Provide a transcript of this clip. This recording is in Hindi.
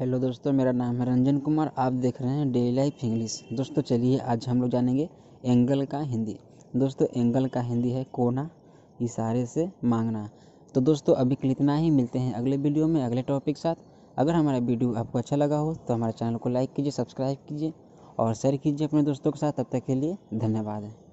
हेलो दोस्तों मेरा नाम है रंजन कुमार आप देख रहे हैं डेली लाइफ इंग्लिश दोस्तों चलिए आज हम लोग जानेंगे एंगल का हिंदी दोस्तों एंगल का हिंदी है कोना इशारे से मांगना तो दोस्तों अभी के इतना ही मिलते हैं अगले वीडियो में अगले टॉपिक के साथ अगर हमारा वीडियो आपको अच्छा लगा हो तो हमारे चैनल को लाइक कीजिए सब्सक्राइब कीजिए और शेयर कीजिए अपने दोस्तों के साथ तब तक के लिए धन्यवाद